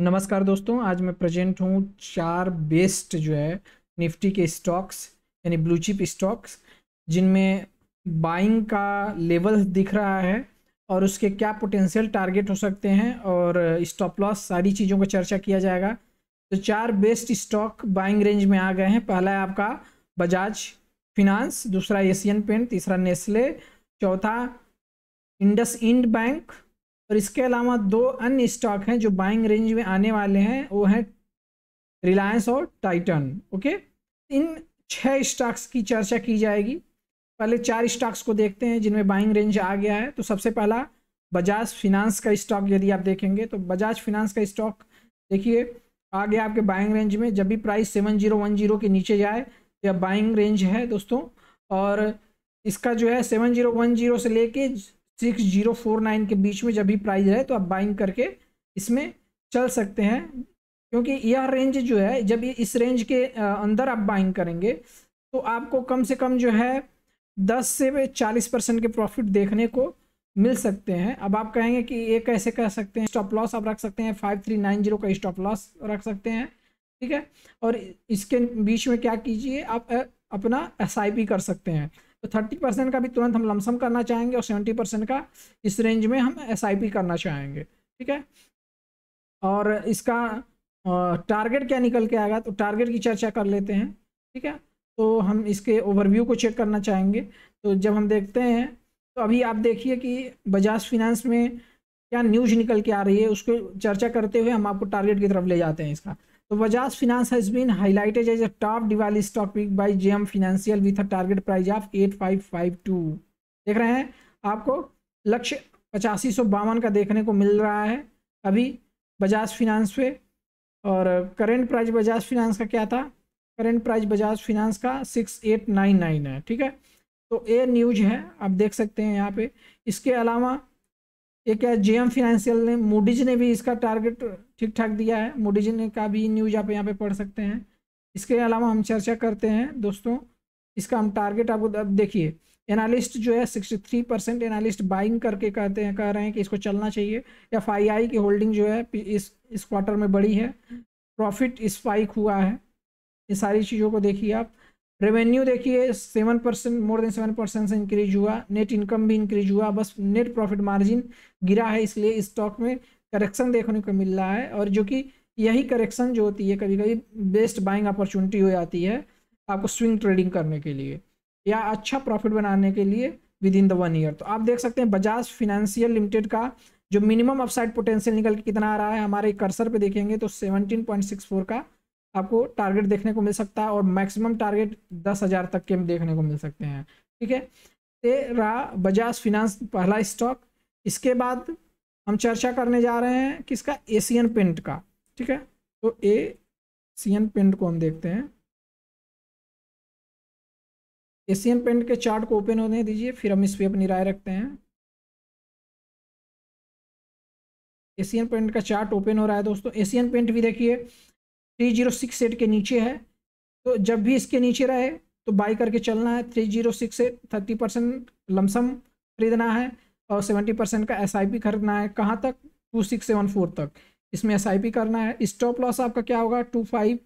नमस्कार दोस्तों आज मैं प्रेजेंट हूँ चार बेस्ट जो है निफ्टी के स्टॉक्स यानी ब्लू चिप स्टॉक्स जिनमें बाइंग का लेवल दिख रहा है और उसके क्या पोटेंशियल टारगेट हो सकते हैं और स्टॉप लॉस सारी चीज़ों का चर्चा किया जाएगा तो चार बेस्ट स्टॉक बाइंग रेंज में आ गए हैं पहला है आपका बजाज फिनांस दूसरा एशियन पेंट e तीसरा नेस्ले चौथा इंडस इंड बैंक और इसके अलावा दो अन्य स्टॉक हैं जो बाइंग रेंज में आने वाले हैं वो हैं रिलायंस और टाइटन ओके इन छः स्टॉक्स की चर्चा की जाएगी पहले चार स्टॉक्स को देखते हैं जिनमें बाइंग रेंज आ गया है तो सबसे पहला बजाज फिनांस का स्टॉक यदि आप देखेंगे तो बजाज फिनांस का स्टॉक देखिए आ गया आपके बाइंग रेंज में जब भी price seven zero one zero के नीचे जाए तो यह बाइंग रेंज है दोस्तों और इसका जो है सेवन जीरो वन जीरो से लेके सिक्स जीरो फोर नाइन के बीच में जब भी प्राइस रहे तो आप बाइंग करके इसमें चल सकते हैं क्योंकि यह रेंज जो है जब इस रेंज के अंदर आप बाइंग करेंगे तो आपको कम से कम जो है दस से चालीस परसेंट के प्रॉफिट देखने को मिल सकते हैं अब आप कहेंगे कि ये कैसे कह सकते हैं स्टॉप लॉस आप रख सकते हैं फाइव थ्री नाइन जीरो का स्टॉप लॉस रख सकते हैं ठीक है और इसके बीच में क्या कीजिए आप अपना एस कर सकते हैं तो थर्टी परसेंट का भी तुरंत हम लमसम करना चाहेंगे और सेवेंटी परसेंट का इस रेंज में हम एस करना चाहेंगे ठीक है और इसका टारगेट क्या निकल के आएगा तो टारगेट की चर्चा कर लेते हैं ठीक है तो हम इसके ओवरव्यू को चेक करना चाहेंगे तो जब हम देखते हैं तो अभी आप देखिए कि बजाज फिनेंस में क्या न्यूज निकल के आ रही है उसको चर्चा करते हुए हम आपको टारगेट की तरफ ले जाते हैं इसका तो Bajaj Finance has been highlighted as a top Diwali stock by JM financial with a target price of 8552. देख रहे हैं आपको लक्ष्य पचासी सौ बावन का देखने को मिल रहा है अभी बजाज फिनांस पे और करेंट प्राइस बजाज फिनांस का क्या था करेंट प्राइस बजाज फिनांस का सिक्स एट नाइन नाइन है ठीक है तो ए न्यूज है आप देख सकते हैं यहाँ पे इसके अलावा ये क्या एम फिनेंशियल ने मोडीज ने भी इसका टारगेट ठीक ठाक दिया है मोडीज ने का भी न्यूज आप यहाँ पे पढ़ सकते हैं इसके अलावा हम चर्चा करते हैं दोस्तों इसका हम टारगेट आपको अब देखिए एनालिस्ट जो है 63 परसेंट एनालिस्ट बाइंग करके कहते हैं कह रहे हैं कि इसको चलना चाहिए एफ आई की होल्डिंग जो है इस इस क्वार्टर में बड़ी है प्रॉफिट स्पाइक हुआ है ये सारी चीज़ों को देखिए आप रेवेन्यू देखिए seven percent more than seven percent से इंक्रीज हुआ नेट इनकम भी इंक्रीज हुआ बस नेट प्रॉफिट मार्जिन गिरा है इसलिए स्टॉक इस में करेक्शन देखने को मिल रहा है और जो कि यही करेक्शन जो होती है कभी कभी बेस्ट बाइंग अपॉर्चुनिटी हो जाती है आपको स्विंग ट्रेडिंग करने के लिए या अच्छा प्रॉफिट बनाने के लिए within the one year तो आप देख सकते हैं बजाज फिनेंशियल लिमिटेड का जो मिनिमम अपसाइड पोटेंशियल निकल के कितना आ रहा है हमारे कर्सर पे देखेंगे तो 17.64 का आपको टारगेट देखने को मिल सकता है और मैक्सिमम टारगेट दस हज़ार तक के देखने को मिल सकते हैं ठीक है तेरा बजाज फिनांस पहला स्टॉक इसके बाद हम चर्चा करने जा रहे हैं किसका एशियन पेंट का ठीक है तो ए एशियन पेंट को हम देखते हैं एशियन पेंट के चार्ट को ओपन होने दीजिए फिर हम इस पर अपनी राय रखते हैं एशियन पेंट का चार्ट ओपन हो रहा है दोस्तों एशियन पेंट भी देखिए थ्री जीरो सिक्स एट के नीचे है तो जब भी इसके नीचे रहे तो बाई करके चलना है three zero six eight thirty percent lump sum खरीदना है और सेवेंटी परसेंट का एस आई पी खरीदना है कहाँ तक टू सिक्स सेवन फोर तक इसमें एस आई पी करना है स्टॉप लॉस आपका क्या होगा टू फाइव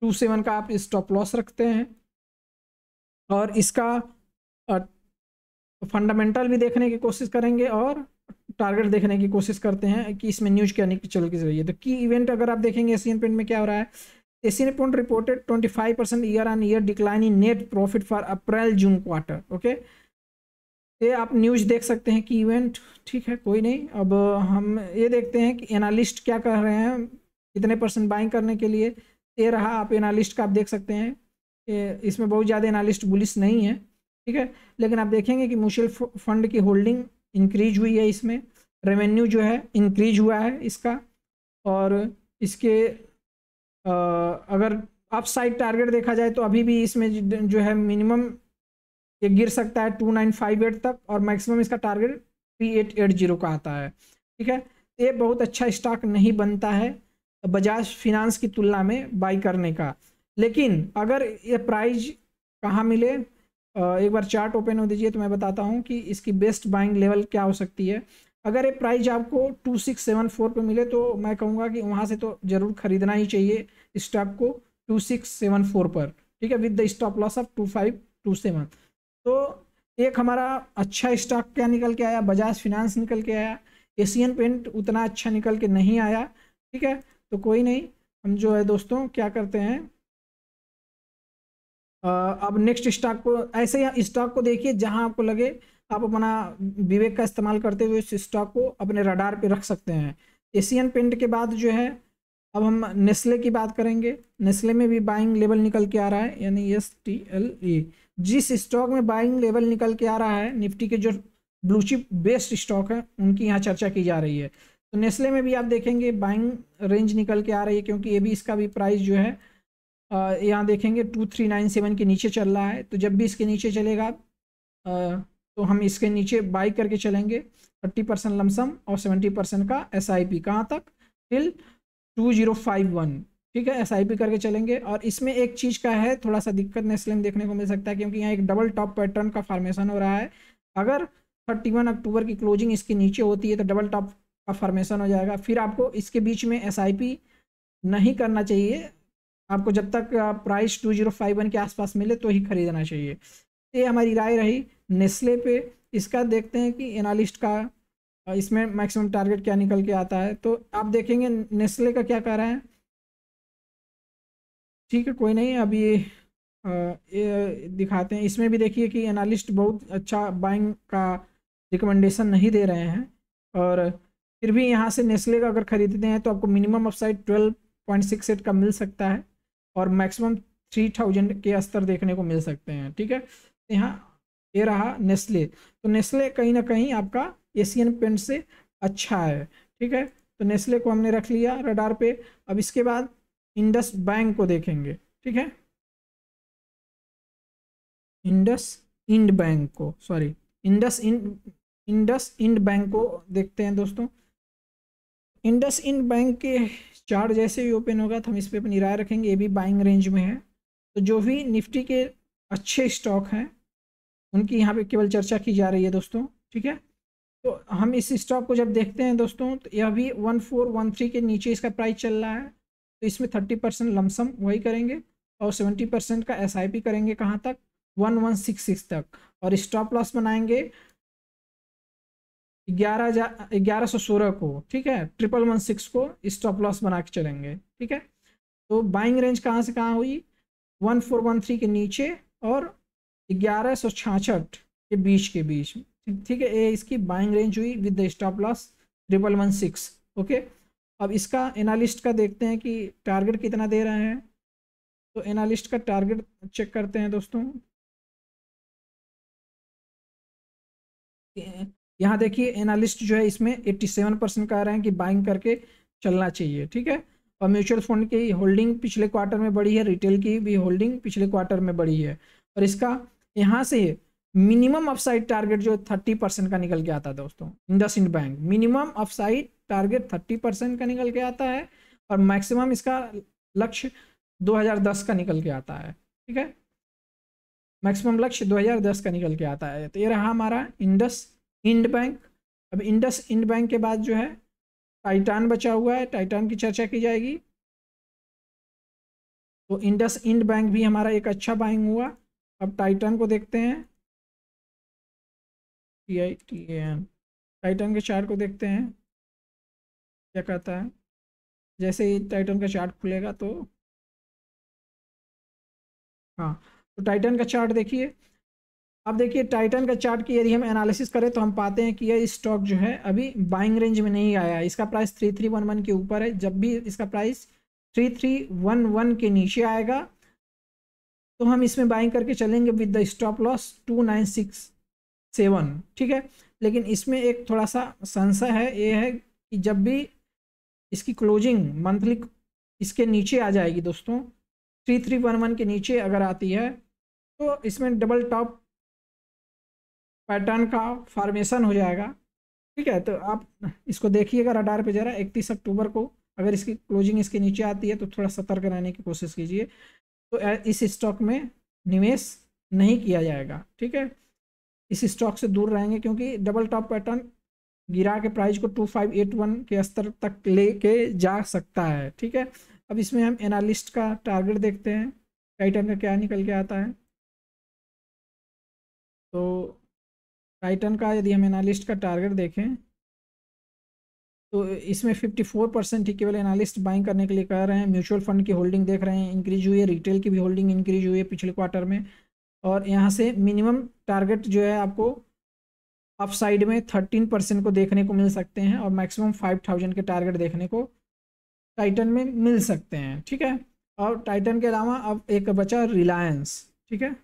टू सेवन का आप स्टॉप लॉस रखते हैं और इसका फंडामेंटल भी देखने की कोशिश करेंगे और टारगेट देखने की कोशिश करते हैं कि इसमें न्यूज क्या निकल के जरिए तो की इवेंट अगर आप देखेंगे एशियन पेंट e में क्या हो रहा है Asian paint reported 25 percent year on year decline in net profit for April June quarter okay ये आप न्यूज देख सकते हैं कि इवेंट ठीक है कोई नहीं अब हम ये देखते हैं कि एनालिस्ट क्या कर रहे हैं कितने परसेंट बाइंग करने के लिए ये रहा आप एनालिस्ट का आप देख सकते हैं इसमें बहुत ज़्यादा एनालिस्ट बुलिस नहीं है ठीक है लेकिन आप देखेंगे कि म्यूचुअल फंड की होल्डिंग इंक्रीज हुई है इसमें रेवेन्यू जो है इंक्रीज हुआ है इसका और इसके आ, अगर अप साइड टारगेट देखा जाए तो अभी भी इसमें जो है मिनिमम ये गिर सकता है टू नाइन फाइव एट तक और मैक्सिमम इसका target three eight eight zero का आता है ठीक है ये बहुत अच्छा स्टॉक नहीं बनता है बजाज फिनांस की तुलना में बाई करने का लेकिन अगर ये प्राइज कहाँ मिले एक बार चार्ट ओपन हो दीजिए तो मैं बताता हूँ कि इसकी बेस्ट बाइंग लेवल क्या हो सकती है अगर ये प्राइस आपको टू सिक्स सेवन फोर पर मिले तो मैं कहूँगा कि वहाँ से तो ज़रूर खरीदना ही चाहिए स्टॉक को टू सिक्स सेवन फोर पर ठीक है with the stop loss of two five two seven तो एक हमारा अच्छा स्टॉक क्या निकल के आया बजाज फिनांस निकल के आया एशियन पेंट उतना अच्छा निकल के नहीं आया ठीक है तो कोई नहीं हम जो है दोस्तों क्या करते हैं आ, अब नेक्स्ट स्टॉक को ऐसे स्टॉक को देखिए जहाँ आपको लगे आप अपना विवेक का इस्तेमाल करते हुए इस स्टॉक को अपने रडार पे रख सकते हैं एशियन पेंट के बाद जो है अब हम नेस्ले की बात करेंगे नेस्ले में भी बाइंग लेवल निकल के आ रहा है यानी एस टी एल ई जिस स्टॉक में बाइंग लेवल निकल के आ रहा है निफ्टी के जो ब्लूचिप बेस्ड स्टॉक है उनकी यहाँ चर्चा की जा रही है तो नेस्ले में भी आप देखेंगे बाइंग रेंज निकल के आ रही है क्योंकि ये भी इसका भी प्राइस जो है यहाँ देखेंगे टू थ्री नाइन सेवन के नीचे चल रहा है तो जब भी इसके नीचे चलेगा आ, तो हम इसके नीचे बाई करके चलेंगे थर्टी परसेंट लमसम और सेवेंटी परसेंट का एस आई पी कहाँ तक till two zero five one ठीक है एस आई पी करके चलेंगे और इसमें एक चीज़ का है थोड़ा सा दिक्कत नेस्ले में देखने को मिल सकता है क्योंकि यहाँ एक डबल टॉप पैटर्न का फॉर्मेशन हो रहा है अगर थर्टी वन अक्टूबर की क्लोजिंग इसके नीचे होती है तो डबल टॉप का फॉर्मेशन हो जाएगा फिर आपको इसके बीच में एस आई पी नहीं करना चाहिए आपको जब तक price two zero five one के आसपास मिले तो ही खरीदना चाहिए ये हमारी राय रही नेस्ले पे इसका देखते हैं कि एनालिस्ट का इसमें मैक्सिमम टारगेट क्या निकल के आता है तो आप देखेंगे नेस्ले का क्या कह रहा है ठीक है कोई नहीं अभी ये दिखाते हैं इसमें भी देखिए कि एनालिस्ट बहुत अच्छा बाइंग का रिकमेंडेशन नहीं दे रहे हैं और फिर भी यहाँ से नेस्ले का अगर खरीदते हैं तो आपको minimum upside twelve point six eight का मिल सकता है और मैक्सिमम थ्री थाउजेंड के स्तर देखने को मिल सकते हैं ठीक है यहाँ ये रहा नेस्ले तो नेस्ले कहीं ना कहीं आपका एशियन पेंट से अच्छा है ठीक है तो नेस्ले को हमने रख लिया रडार पे अब इसके बाद इंडस बैंक को देखेंगे ठीक है इंडस इंड बैंक को sorry IndusInd IndusInd bank को देखते हैं दोस्तों इंडस इंड बैंक के चार्ट जैसे ही ओपन होगा तो हम इस पर अपनी राय रखेंगे ये भी बाइंग रेंज में है तो जो भी निफ्टी के अच्छे स्टॉक हैं उनकी यहाँ पे केवल चर्चा की जा रही है दोस्तों ठीक है तो हम इस स्टॉक को जब देखते हैं दोस्तों तो यह भी वन फोर वन थ्री के नीचे इसका प्राइस चल रहा है तो इसमें थर्टी परसेंट लमसम वही करेंगे और सेवेंटी परसेंट का एस आई पी करेंगे कहाँ तक वन वन सिक्स सिक्स तक और स्टॉप लॉस बनाएंगे ग्यारह हजार ग्यारह सौ सोलह को ठीक है ट्रिपल वन सिक्स को स्टॉप लॉस बना के चलेंगे ठीक है तो बाइंग रेंज कहाँ से कहाँ हुई वन फोर वन थ्री के नीचे और ग्यारह सौ छाछठ के बीच के बीच ठीक है ये इसकी बाइंग रेंज हुई with the stop loss triple one six okay अब इसका एनालिस्ट का देखते हैं कि टारगेट कितना दे रहा है तो एनालिस्ट का टारगेट चेक करते हैं दोस्तों यहाँ देखिए एनालिस्ट जो है इसमें 87 परसेंट कह रहे हैं कि बाइंग करके चलना चाहिए ठीक है और म्यूचुअल फंड की होल्डिंग पिछले क्वार्टर में बढ़ी है रिटेल की भी होल्डिंग पिछले क्वार्टर में बढ़ी है और इसका यहाँ से मिनिमम अपसाइड टारगेट जो थर्टी परसेंट का निकल के आता है दोस्तों IndusInd bank minimum upside target thirty percent का निकल के आता है और मैक्सिमम इसका लक्ष्य 2010 का निकल के आता है ठीक है मैक्सिमम लक्ष्य 2010 का निकल के आता है तो ये रहा हमारा इंडस इंड बैंक अब इंडस इंड बैंक के बाद जो है टाइटान बचा हुआ है टाइटान की चर्चा की जाएगी तो इंडस इंड बैंक भी हमारा एक अच्छा बैंक हुआ अब टाइटन को देखते हैं T I T A N Titan के चार्ट को देखते हैं क्या कहता है जैसे ही टाइटन का चार्ट खुलेगा तो हाँ तो टाइटन का चार्ट देखिए अब देखिए टाइटन का चार्ट की यदि हम एनालिसिस करें तो हम पाते हैं कि यह स्टॉक जो है अभी बाइंग रेंज में नहीं आया है इसका price three three one one के ऊपर है जब भी इसका price three three one one के नीचे आएगा तो हम इसमें बाइंग करके चलेंगे with the stop loss two nine six seven ठीक है लेकिन इसमें एक थोड़ा सा संशय है ये है कि जब भी इसकी क्लोजिंग मंथली इसके नीचे आ जाएगी दोस्तों थ्री थ्री वन वन के नीचे अगर आती है तो इसमें डबल टॉप पैटर्न का फॉर्मेशन हो जाएगा ठीक है तो आप इसको देखिएगा रडार पे ज़रा इकतीस अक्टूबर को अगर इसकी क्लोजिंग इसके नीचे आती है तो थोड़ा सतर्क रहने की कोशिश कीजिए तो इस स्टॉक में निवेश नहीं किया जाएगा ठीक है इस स्टॉक से दूर रहेंगे क्योंकि डबल टॉप पैटर्न गिरा के प्राइस को 2581 के स्तर तक ले के जा सकता है ठीक है अब इसमें हम एनालिस्ट का टारगेट देखते हैं राइट का क्या निकल के आता है तो राइट का यदि हम एनालिस्ट का टारगेट देखें तो इसमें 54 परसेंट ही केवल एनालिस्ट बाइंग करने के लिए कह रहे हैं म्यूचुअल फंड की होल्डिंग देख रहे हैं इंक्रीज हुई है रिटेल की भी होल्डिंग इंक्रीज हुई है पिछले क्वार्टर में और यहाँ से मिनिमम टारगेट जो है आपको अप साइड में थर्टीन परसेंट को देखने को मिल सकते हैं और मैक्सिमम फाइव थाउजेंड के टारगेट देखने को टाइटन में मिल सकते हैं ठीक है और टाइटन के अलावा अब एक बचा रिलायंस ठीक है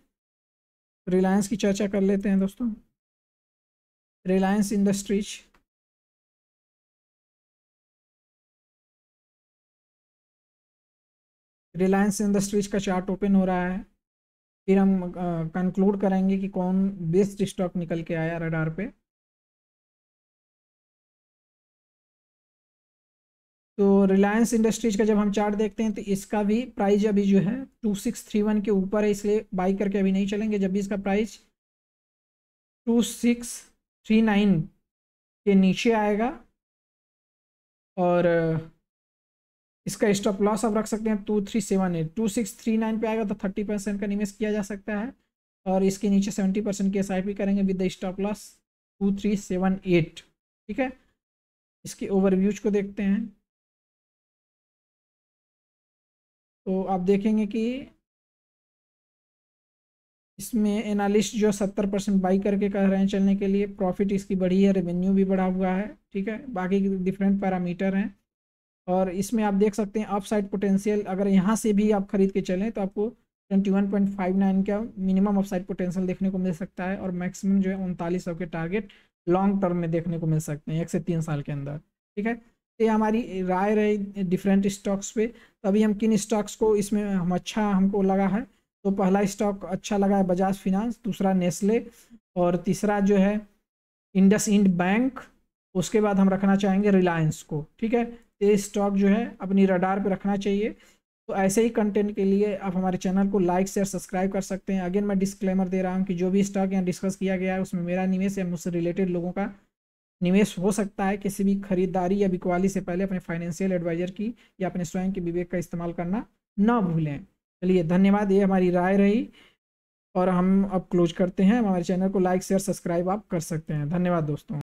रिलायंस की चर्चा कर लेते हैं दोस्तों रिलायंस इंडस्ट्रीज रिलायंस इंडस्ट्रीज का चार्ट ओपन हो रहा है फिर हम कंक्लूड करेंगे कि कौन बेस्ट स्टॉक निकल के आया रडार पे तो रिलायंस इंडस्ट्रीज का जब हम चार्ट देखते हैं तो इसका भी प्राइस अभी जो है टू सिक्स थ्री वन के ऊपर है इसलिए बाई करके अभी नहीं चलेंगे जब भी इसका price two six three nine के नीचे आएगा और इसका स्टॉप लॉस आप रख सकते हैं two three seven eight two six three nine पर आएगा तो थर्टी परसेंट का निवेश किया जा सकता है और इसके नीचे सेवेंटी परसेंट की एस करेंगे with the stop loss two three seven eight ठीक है इसके ओवरव्यूज को देखते हैं तो आप देखेंगे कि इसमें एनालिस्ट जो सत्तर परसेंट बाई करके कह रहे हैं चलने के लिए प्रॉफिट इसकी बढ़ी है रेवेन्यू भी बढ़ा हुआ है ठीक है बाकी डिफरेंट पैरामीटर हैं और इसमें आप देख सकते हैं अपसाइड पोटेंशियल अगर यहाँ से भी आप खरीद के चलें तो आपको 21.59 का मिनिमम अपसाइड पोटेंशियल देखने को मिल सकता है और मैक्सिमम जो है उनतालीस सौ के टारगेट लॉन्ग टर्म में देखने को मिल सकते हैं एक से तीन साल के अंदर ठीक है तो ये हमारी राय रही डिफरेंट स्टॉक्स पे तो अभी हम किन स्टॉक्स को इसमें हम अच्छा हमको लगा है तो पहला स्टॉक अच्छा लगा है बजाज फिनांस दूसरा नेस्ले और तीसरा जो है इंडस इंड बैंक उसके बाद हम रखना चाहेंगे रिलायंस को ठीक है ये स्टॉक जो है अपनी रडार पर रखना चाहिए तो ऐसे ही कंटेंट के लिए आप हमारे चैनल को लाइक शेयर सब्सक्राइब कर सकते हैं अगेन मैं डिस्क्लेमर दे रहा हूँ कि जो भी स्टॉक यहाँ डिस्कस किया गया है उसमें मेरा निवेश या मुझसे रिलेटेड लोगों का निवेश हो सकता है किसी भी खरीदारी या बिकवाली से पहले अपने फाइनेंशियल एडवाइजर की या अपने स्वयं के विवेक का इस्तेमाल करना ना भूलें चलिए धन्यवाद ये हमारी राय रही और हम अब क्लोज करते हैं हमारे चैनल को लाइक शेयर सब्सक्राइब आप कर सकते हैं धन्यवाद दोस्तों